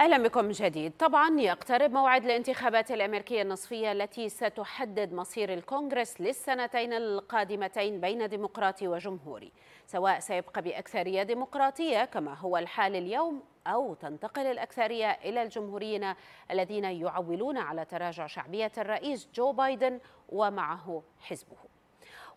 أهلا بكم جديد طبعا يقترب موعد الانتخابات الأمريكية النصفية التي ستحدد مصير الكونغرس للسنتين القادمتين بين ديمقراطي وجمهوري سواء سيبقى بأكثرية ديمقراطية كما هو الحال اليوم أو تنتقل الأكثرية إلى الجمهوريين الذين يعولون على تراجع شعبية الرئيس جو بايدن ومعه حزبه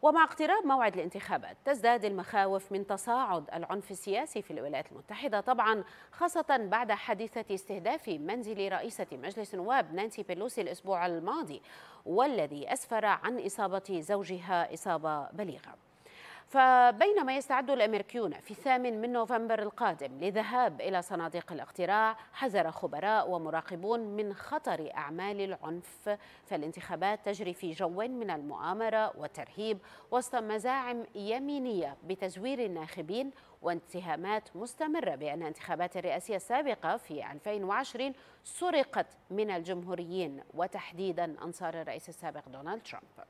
ومع اقتراب موعد الانتخابات تزداد المخاوف من تصاعد العنف السياسي في الولايات المتحدة طبعا خاصة بعد حادثة استهداف منزل رئيسة مجلس النواب نانسي بيلوسي الأسبوع الماضي والذي أسفر عن إصابة زوجها إصابة بليغة فبينما يستعد الأمريكيون في الثامن من نوفمبر القادم للذهاب إلى صناديق الاقتراع حذر خبراء ومراقبون من خطر أعمال العنف فالانتخابات تجري في جو من المؤامرة والترهيب وسط مزاعم يمينية بتزوير الناخبين واتهامات مستمرة بأن انتخابات الرئاسية السابقة في 2020 سرقت من الجمهوريين وتحديدا أنصار الرئيس السابق دونالد ترامب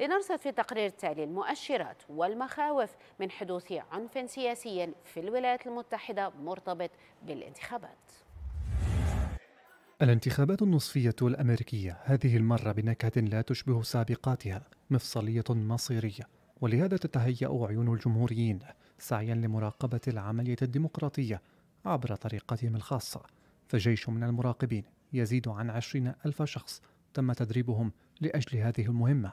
لنرصد في التقرير التالي المؤشرات والمخاوف من حدوث عنف سياسي في الولايات المتحدة مرتبط بالانتخابات الانتخابات النصفية الأمريكية هذه المرة بنكهة لا تشبه سابقاتها مفصلية مصيرية ولهذا تتهيأ عيون الجمهوريين سعيا لمراقبة العملية الديمقراطية عبر طريقتهم الخاصة فجيش من المراقبين يزيد عن عشرين ألف شخص تم تدريبهم لأجل هذه المهمة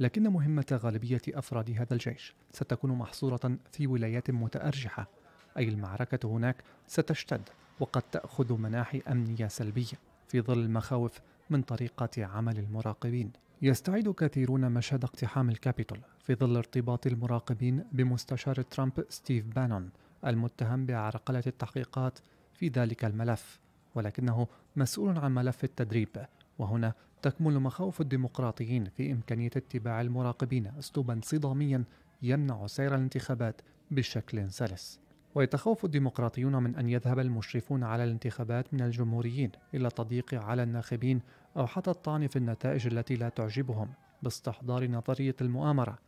لكن مهمة غالبية أفراد هذا الجيش ستكون محصورة في ولايات متأرجحة أي المعركة هناك ستشتد وقد تأخذ مناحي أمنية سلبية في ظل المخاوف من طريقة عمل المراقبين يستعيد كثيرون مشهد اقتحام الكابيتول في ظل ارتباط المراقبين بمستشار ترامب ستيف بانون المتهم بعرقلة التحقيقات في ذلك الملف ولكنه مسؤول عن ملف التدريب وهنا تكمن مخاوف الديمقراطيين في إمكانية اتباع المراقبين أسلوبا صداميا يمنع سير الانتخابات بشكل سلس ويتخوف الديمقراطيون من أن يذهب المشرفون على الانتخابات من الجمهوريين إلى التضييق على الناخبين أو حتى الطعن في النتائج التي لا تعجبهم باستحضار نظرية المؤامرة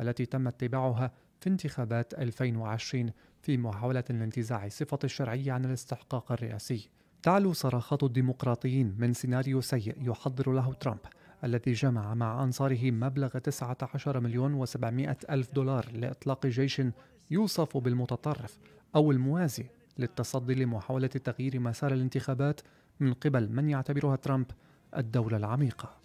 التي تم اتباعها في انتخابات 2020 في محاولة لانتزاع صفة الشرعية عن الاستحقاق الرئاسي تعلو صرخات الديمقراطيين من سيناريو سيء يحضر له ترامب الذي جمع مع أنصاره مبلغ 19 مليون و700 ألف دولار لإطلاق جيش يوصف بالمتطرف أو الموازي للتصدي لمحاولة تغيير مسار الانتخابات من قبل من يعتبرها ترامب الدولة العميقة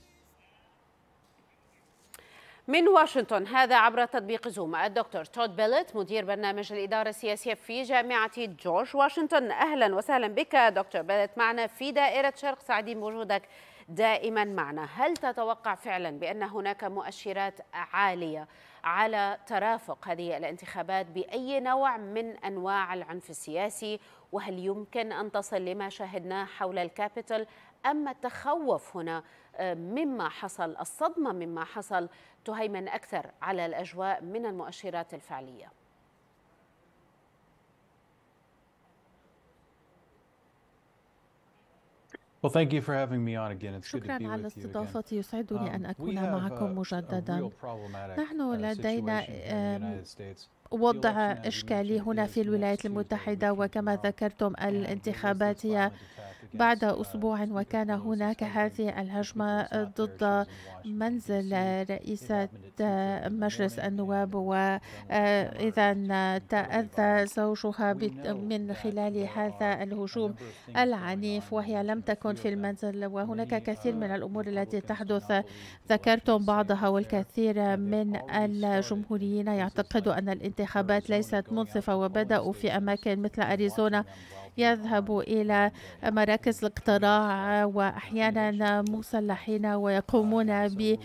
من واشنطن هذا عبر تطبيق زوم الدكتور تود بيلت مدير برنامج الإدارة السياسية في جامعة جورج واشنطن أهلا وسهلا بك دكتور بيلت معنا في دائرة شرق سعيدين بوجودك دائما معنا هل تتوقع فعلا بأن هناك مؤشرات عالية على ترافق هذه الانتخابات بأي نوع من أنواع العنف السياسي وهل يمكن أن تصل لما شاهدناه حول الكابيتال أما التخوف هنا آه، مما حصل الصدمة مما حصل تهيمن أكثر على الأجواء من المؤشرات الفعلية Well, thank you for having me on again. It's good شكرا to be على استضافتي again. يسعدني um, أن أكون معكم uh, مجددا نحن uh, لدينا وضع إشكالي هنا في الولايات المتحدة وكما ذكرتم الانتخابات هي بعد أسبوع وكان هناك هذه الهجمة ضد منزل رئيسة مجلس النواب وإذا تأذى زوجها من خلال هذا الهجوم العنيف وهي لم تكن في المنزل وهناك كثير من الأمور التي تحدث ذكرتم بعضها والكثير من الجمهوريين يعتقدوا أن الانتخابات ليست منصفة وبدأوا في أماكن مثل أريزونا يذهب إلى مراكز الاقتراع وأحيانا مسلحين ويقومون ب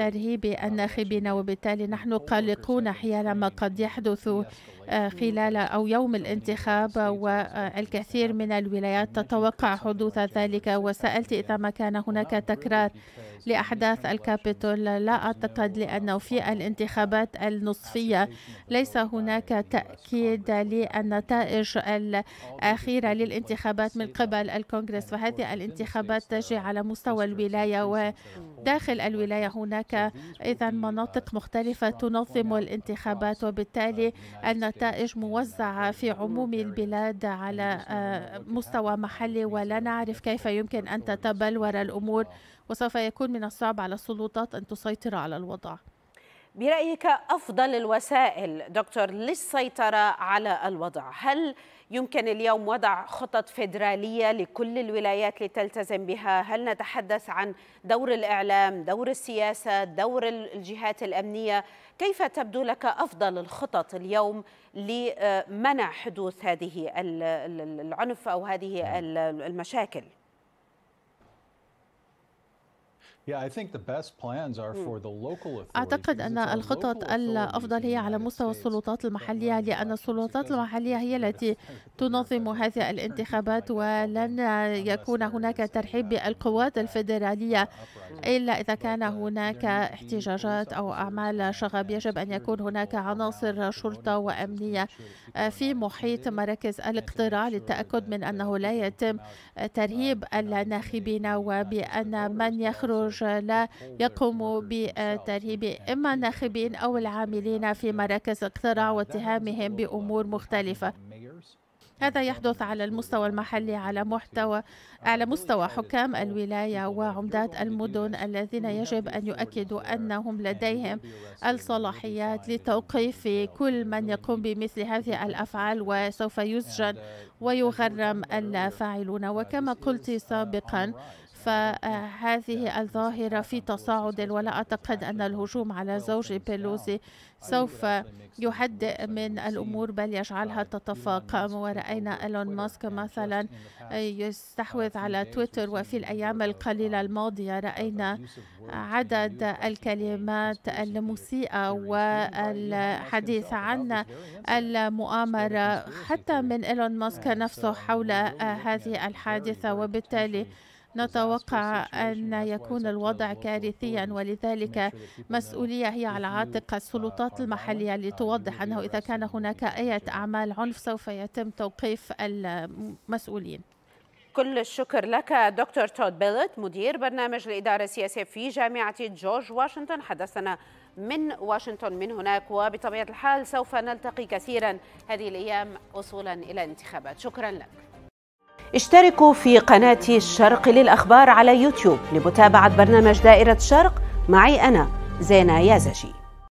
الترهيب الناخبين وبالتالي نحن قلقون حيال ما قد يحدث آه، خلال أو يوم الانتخاب والكثير من الولايات تتوقع حدوث ذلك وسألت إذا ما كان هناك تكرار لأحداث الكابيتول لا أعتقد لأنه في الانتخابات النصفية ليس هناك تأكيد للنتائج الأخيرة للانتخابات من قبل الكونغرس فهذه الانتخابات تجري على مستوى الولاية وداخل الولاية هناك هناك إذا مناطق مختلفة تنظم الانتخابات وبالتالي النتائج موزعة في عموم البلاد على آه، مستوى محلي ولا نعرف كيف يمكن أن تتبلور الأمور وسوف يكون من الصعب على السلطات أن تسيطر على الوضع برأيك أفضل الوسائل دكتور للسيطرة على الوضع هل يمكن اليوم وضع خطط فيدرالية لكل الولايات لتلتزم بها هل نتحدث عن دور الإعلام دور السياسة دور الجهات الأمنية كيف تبدو لك أفضل الخطط اليوم لمنع حدوث هذه العنف أو هذه نعم. المشاكل؟ Hmm. أعتقد أن الخطط الأفضل هي على مستوى السلطات المحلية لأن السلطات المحلية هي التي تنظم هذه الانتخابات ولن يكون هناك ترحيب بالقوات uh, الفيدرالية uh, إلا إذا كان uh, هناك احتجاجات أو أعمال شغب يجب أن يكون هناك عناصر شرطة وأمنية آه، في محيط مراكز الاقتراع للتأكد من أنه لا يتم ترهيب الناخبين وبأن من يخرج الخروج لا يقوم بترهيب آه، إما الناخبين أو العاملين في مراكز اقتراع واتهامهم بأمور مختلفة هذا يحدث على المستوى المحلي على محتوى على مستوى حكام الولاية وعمدات المدن الذين يجب أن يؤكدوا أنهم يعني لديهم الصلاحيات لتوقيف كل من يقوم بمثل هذه الأفعال وسوف uh, يسجن ويغرم الفاعلون uh, وكما قلت uh, سابقا فهذه الظاهرة في تصاعد ولا أعتقد أن الهجوم على زوج بيلوزي سوف يهدئ من الأمور بل يجعلها تتفاقم ورأينا إيلون ماسك مثلا يستحوذ على تويتر وفي الأيام القليلة الماضية رأينا عدد الكلمات المسيئة والحديث عن المؤامرة حتى من إيلون ماسك نفسه حول هذه الحادثة وبالتالي نتوقع أن يكون الوضع كارثيا ولذلك مسؤولية هي على عاتق السلطات المحلية لتوضح أنه إذا كان هناك أي أعمال عنف سوف يتم توقيف المسؤولين كل الشكر لك دكتور تود بيلت مدير برنامج الإدارة السياسية في جامعة جورج واشنطن حدثنا من واشنطن من هناك وبطبيعة الحال سوف نلتقي كثيرا هذه الأيام وصولا إلى الانتخابات شكرا لك اشتركوا في قناة الشرق للأخبار على يوتيوب لمتابعة برنامج دائرة الشرق معي أنا زينة يازجي